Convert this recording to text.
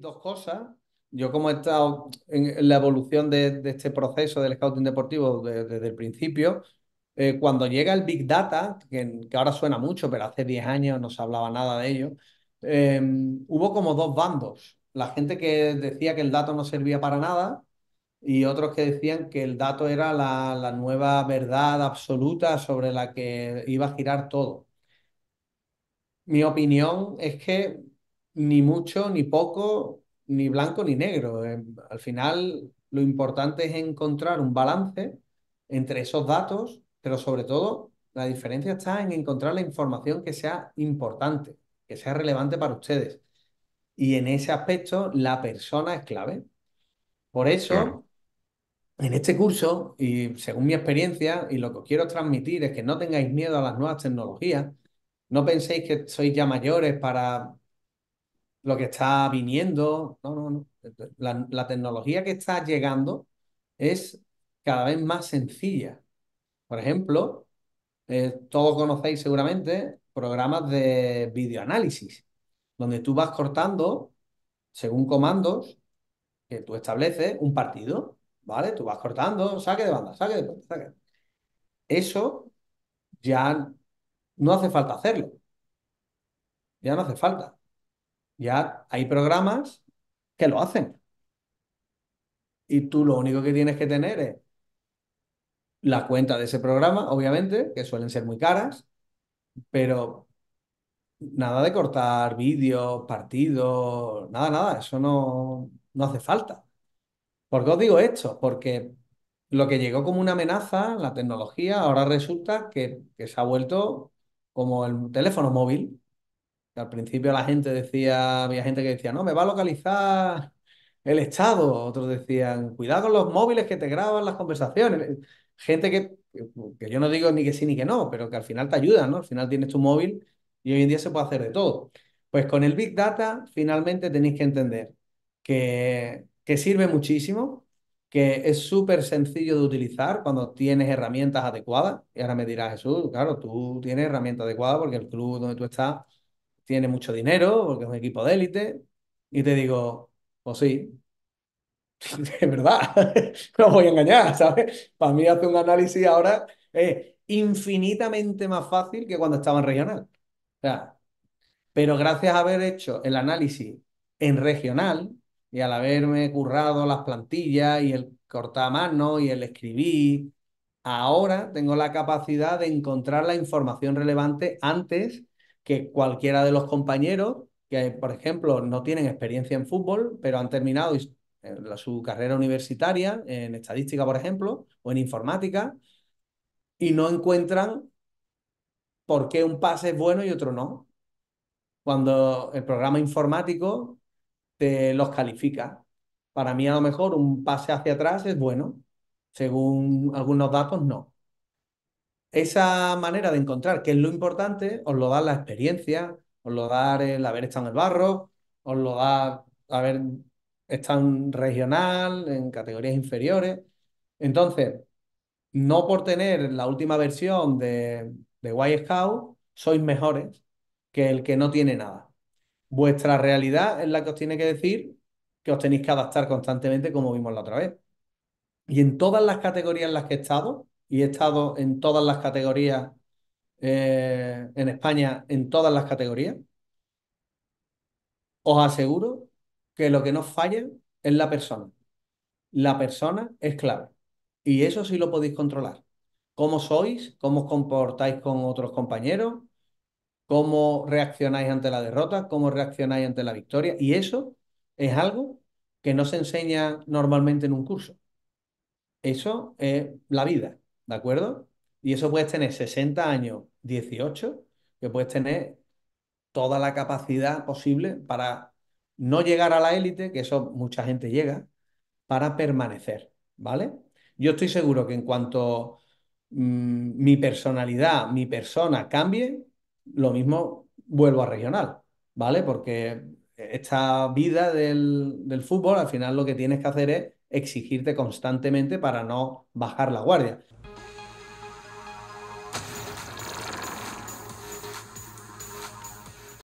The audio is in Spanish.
dos cosas. Yo como he estado en la evolución de, este proceso del scouting deportivo desde el principio, eh, cuando llega el Big Data, que, ahora suena mucho, pero hace 10 años no se hablaba nada de ello, eh, hubo como dos bandos. La gente que decía que el dato no servía para nada y otros que decían que el dato era la, la nueva verdad absoluta sobre la que iba a girar todo. Mi opinión es que ni mucho, ni poco, ni blanco, ni negro. Eh, al final, lo importante es encontrar un balance entre esos datos, pero sobre todo, la diferencia está en encontrar la información que sea importante, que sea relevante para ustedes. Y en ese aspecto, la persona es clave. Por eso, en este curso, y según mi experiencia, y lo que quiero transmitir es que no tengáis miedo a las nuevas tecnologías, no penséis que sois ya mayores para lo que está viniendo, no, no, no. La, tecnología que está llegando es cada vez más sencilla. Por ejemplo, eh, todos conocéis seguramente programas de videoanálisis, donde tú vas cortando, según comandos que tú estableces, un partido, ¿vale? Tú vas cortando, saque de banda, saque de banda, saque. Eso ya no hace falta hacerlo. Ya no hace falta. Ya hay programas que lo hacen. Y tú lo único que tienes que tener es la cuenta de ese programa, obviamente, que suelen ser muy caras, pero nada de cortar vídeos, partidos, nada, nada, eso no, no hace falta. ¿Por qué os digo esto? Porque lo que llegó como una amenaza, la tecnología, ahora resulta que, que se ha vuelto como el teléfono móvil. Al principio la gente decía, había gente que decía, no, me va a localizar el Estado. Otros decían, cuidado con los móviles que te graban las conversaciones. Gente que, que yo no digo ni que sí ni que no, pero que al final te ayudan, ¿no? Al final tienes tu móvil y hoy en día se puede hacer de todo. Pues con el Big Data finalmente tenéis que entender que, que sirve muchísimo, que es súper sencillo de utilizar cuando tienes herramientas adecuadas. Y ahora me dirás, Jesús, claro, tú tienes herramientas adecuadas porque el club donde tú estás tiene mucho dinero, porque es un equipo de élite, y te digo, pues sí, de verdad, no voy a engañar, ¿sabes? Para mí hace un análisis ahora es infinitamente más fácil que cuando estaba en regional. O sea, pero gracias a haber hecho el análisis en regional y al haberme currado las plantillas y el cortar mano y el escribir, ahora tengo la capacidad de encontrar la información relevante antes que cualquiera de los compañeros que, por ejemplo, no tienen experiencia en fútbol, pero han terminado su carrera universitaria en estadística, por ejemplo, o en informática, y no encuentran por qué un pase es bueno y otro no. Cuando el programa informático te los califica. Para mí, a lo mejor, un pase hacia atrás es bueno. Según algunos datos, no esa manera de encontrar qué es lo importante os lo da la experiencia, os lo da el haber estado en el barro, os lo da haber estado en regional, en categorías inferiores. Entonces, no por tener la última versión de, de Y Scout sois mejores que el que no tiene nada. Vuestra realidad es la que os tiene que decir que os tenéis que adaptar constantemente, como vimos la otra vez. Y en todas las categorías en las que he estado, y he estado en todas las categorías, eh, en España, en todas las categorías, os aseguro que lo que no falla es la persona. La persona es clave. Y eso sí lo podéis controlar. Cómo sois, cómo os comportáis con otros compañeros, cómo reaccionáis ante la derrota, cómo reaccionáis ante la victoria. Y eso es algo que no se enseña normalmente en un curso. Eso es la vida. ¿de acuerdo? Y eso puedes tener 60 años, 18, que puedes tener toda la capacidad posible para no llegar a la élite, que eso mucha gente llega, para permanecer, ¿vale? Yo estoy seguro que en cuanto mm, mi personalidad, mi persona cambie, lo mismo vuelvo a regional, ¿vale? Porque esta vida del fútbol, al final lo que tienes que hacer es exigirte constantemente para no bajar la guardia.